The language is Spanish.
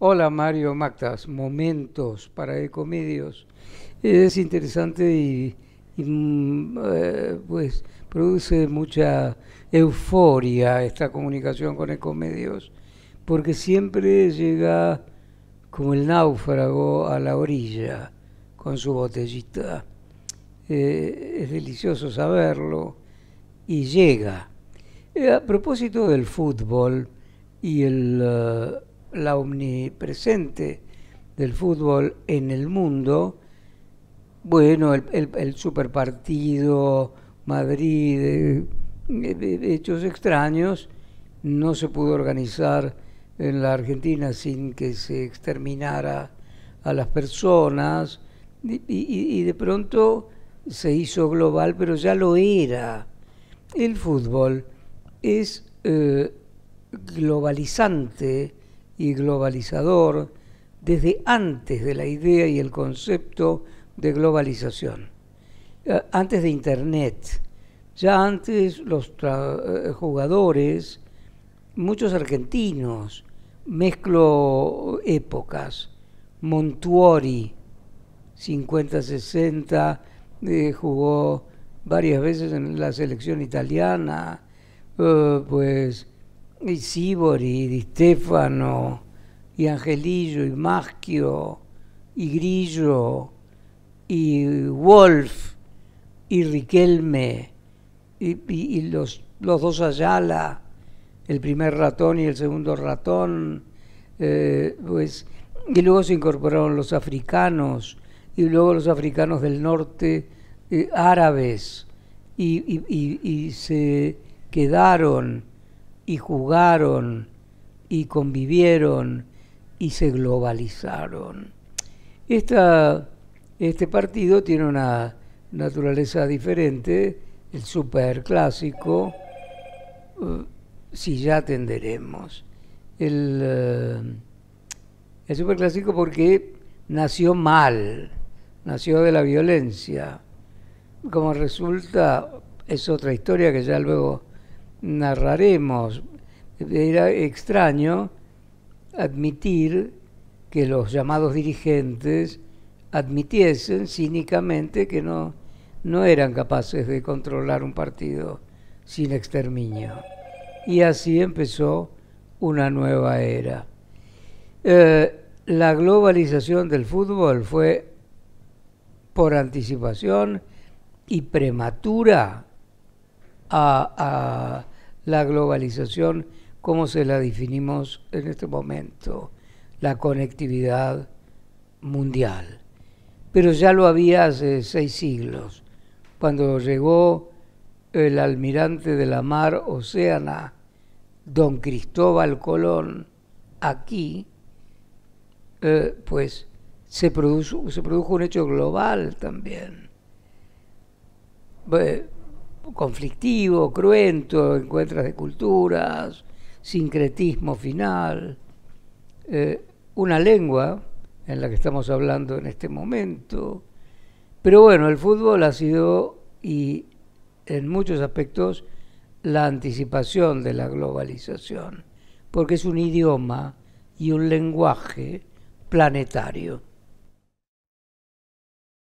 Hola Mario Mactas, Momentos para Ecomedios. Es interesante y, mm, eh, pues produce mucha euforia esta comunicación con Ecomedios, porque siempre llega como el náufrago a la orilla con su botellita. Eh, es delicioso saberlo y llega. Eh, a propósito del fútbol y el la omnipresente del fútbol en el mundo, bueno, el, superpartido, Madrid, eh, eh, hechos extraños, no se pudo organizar en la Argentina sin que se exterminara a las personas y, de pronto se hizo global, pero ya lo era. El fútbol es eh, globalizante y globalizador desde antes de la idea y el concepto de globalización, eh, antes de Internet. Ya antes los eh, jugadores, muchos argentinos, mezclo épocas, Montuori, 50-60, eh, jugó varias veces en la selección italiana, pues y Sibori, y Di Stefano, y Angelillo, y Maschio, y Grillo, y Wolf, y Riquelme, y, los, dos Ayala, el primer ratón y el segundo ratón, eh, pues, y luego se incorporaron los africanos, y luego los africanos del norte, eh, árabes, y, y se quedaron y jugaron y convivieron y se globalizaron. este partido tiene una naturaleza diferente, el superclásico, eh, si ya atenderemos. El, eh, el superclásico porque nació mal, nació de la violencia. Como resulta, es otra historia que ya luego narraremos. Era extraño admitir que los llamados dirigentes admitiesen cínicamente que no, no eran capaces de controlar un partido sin exterminio. Y así empezó una nueva era. Eh, la globalización del fútbol fue por anticipación y prematura a, la globalización como se la definimos en este momento, la conectividad mundial. Pero ya lo había hace seis siglos, cuando llegó el almirante de la mar Oceana, don Cristóbal Colón, aquí, eh, pues se produjo, se un hecho global también conflictivo, cruento, encuentras de culturas, sincretismo final, eh, una lengua en la que estamos hablando en este momento. Pero bueno, el fútbol ha sido y en muchos aspectos la anticipación de la globalización, porque es un idioma y un lenguaje planetario.